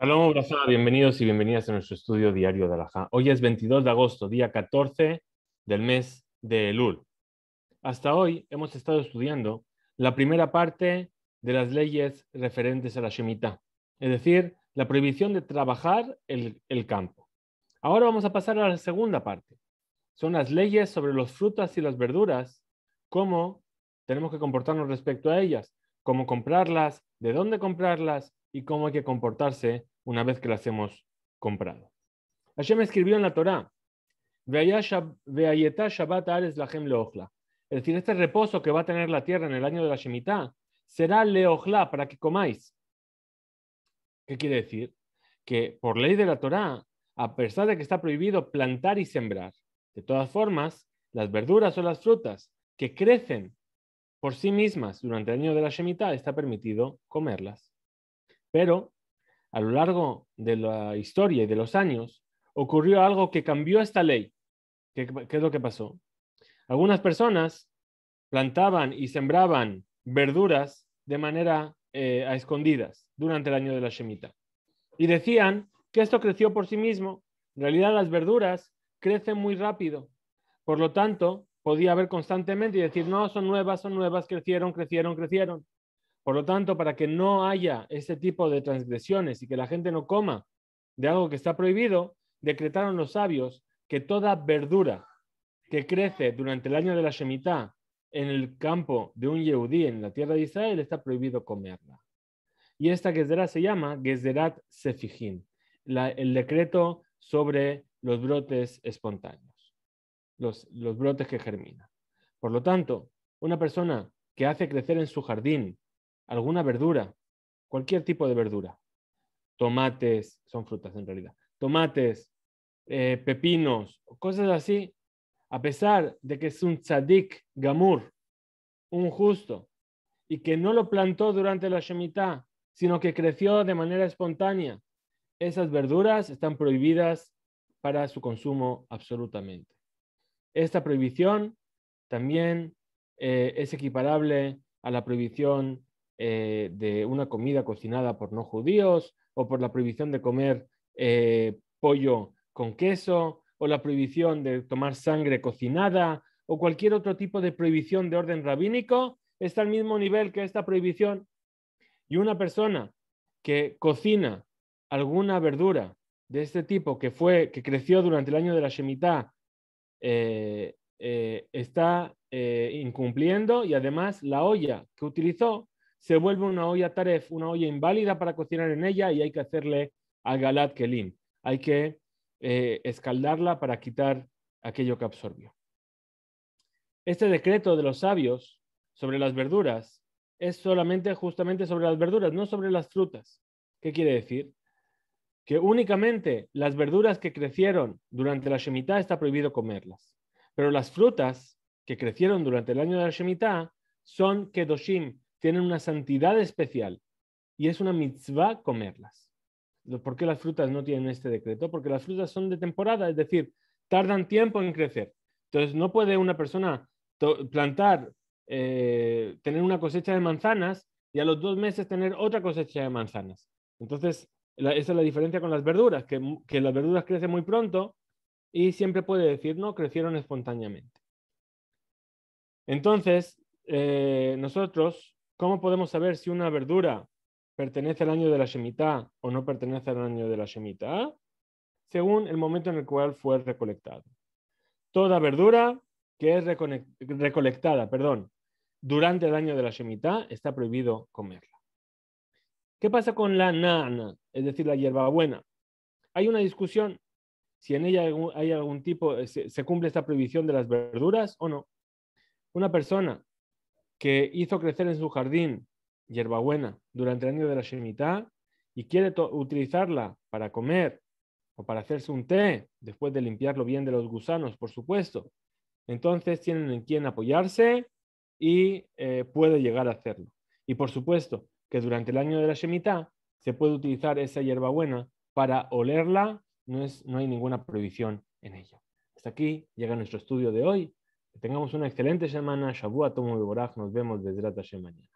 Saludos, Brazada, bienvenidos y bienvenidas a nuestro estudio diario de Alajá. Hoy es 22 de agosto, día 14 del mes de Elul. Hasta hoy hemos estado estudiando la primera parte de las leyes referentes a la Shemitah, es decir, la prohibición de trabajar el, el campo. Ahora vamos a pasar a la segunda parte. Son las leyes sobre las frutas y las verduras, cómo tenemos que comportarnos respecto a ellas, cómo comprarlas, de dónde comprarlas, y cómo hay que comportarse una vez que las hemos comprado. Hashem escribió en la Torá, Shabbat es decir, este reposo que va a tener la tierra en el año de la Shemitá será leochla para que comáis. ¿Qué quiere decir? Que por ley de la Torá, a pesar de que está prohibido plantar y sembrar, de todas formas, las verduras o las frutas que crecen por sí mismas durante el año de la Shemitá está permitido comerlas. Pero a lo largo de la historia y de los años ocurrió algo que cambió esta ley. ¿Qué, es lo que pasó? Algunas personas plantaban y sembraban verduras de manera eh, a escondidas durante el año de la Shemitah. Y decían que esto creció por sí mismo. En realidad las verduras crecen muy rápido. Por lo tanto, podía haber constantemente y decir, no, son nuevas, son nuevas, crecieron, crecieron, crecieron. Por lo tanto, para que no haya ese tipo de transgresiones y que la gente no coma de algo que está prohibido, decretaron los sabios que toda verdura que crece durante el año de la Shemitah en el campo de un Yehudí en la tierra de Israel está prohibido comerla. Y esta Gezerá se llama Gezerat sefijin el decreto sobre los brotes espontáneos, los, los brotes que germinan. Por lo tanto, una persona que hace crecer en su jardín alguna verdura, cualquier tipo de verdura. Tomates, son frutas en realidad. Tomates, eh, pepinos, cosas así. A pesar de que es un tzadik gamur, un justo, y que no lo plantó durante la Shemitah, sino que creció de manera espontánea, esas verduras están prohibidas para su consumo absolutamente. Esta prohibición también eh, es equiparable a la prohibición eh, de una comida cocinada por no judíos, o por la prohibición de comer eh, pollo con queso, o la prohibición de tomar sangre cocinada, o cualquier otro tipo de prohibición de orden rabínico, está al mismo nivel que esta prohibición. Y una persona que cocina alguna verdura de este tipo que fue que creció durante el año de la Shemitah eh, está incumpliendo y además la olla que utilizó se vuelve una olla taref, una olla inválida para cocinar en ella y hay que hacerle al galat kelim. Hay que eh, escaldarla para quitar aquello que absorbió. Este decreto de los sabios sobre las verduras es solamente justamente sobre las verduras, no sobre las frutas. ¿Qué quiere decir? Que únicamente las verduras que crecieron durante la shemitá está prohibido comerlas. Pero las frutas que crecieron durante el año de la shemitá son kedoshim, tienen una santidad especial y es una mitzvah comerlas. ¿Por qué las frutas no tienen este decreto? Porque las frutas son de temporada, es decir, tardan tiempo en crecer. Entonces, no puede una persona plantar, eh, tener una cosecha de manzanas y a los dos meses tener otra cosecha de manzanas. Entonces, esa es la diferencia con las verduras, que, las verduras crecen muy pronto y siempre puede decir, no, crecieron espontáneamente. Entonces, eh, nosotros ¿Cómo podemos saber si una verdura pertenece al año de la Shemitah o no pertenece al año de la Shemitah? Según el momento en el cual fue recolectada. Toda verdura que es recolectada perdón, durante el año de la Shemitah está prohibido comerla. ¿Qué pasa con la nana, es decir, la hierbabuena? Hay una discusión si en ella hay algún tipo, se cumple esta prohibición de las verduras o no. Una persona que hizo crecer en su jardín hierbabuena durante el año de la Shemitah y quiere utilizarla para comer o para hacerse un té, después de limpiarlo bien de los gusanos, por supuesto, entonces tienen en quién apoyarse y eh, puede llegar a hacerlo. Y por supuesto que durante el año de la Shemitah se puede utilizar esa hierbabuena para olerla, no, es, no hay ninguna prohibición en ello. Hasta aquí llega nuestro estudio de hoy tengamos una excelente semana. Atomo Tomo Boraj. Nos vemos desde la mañana.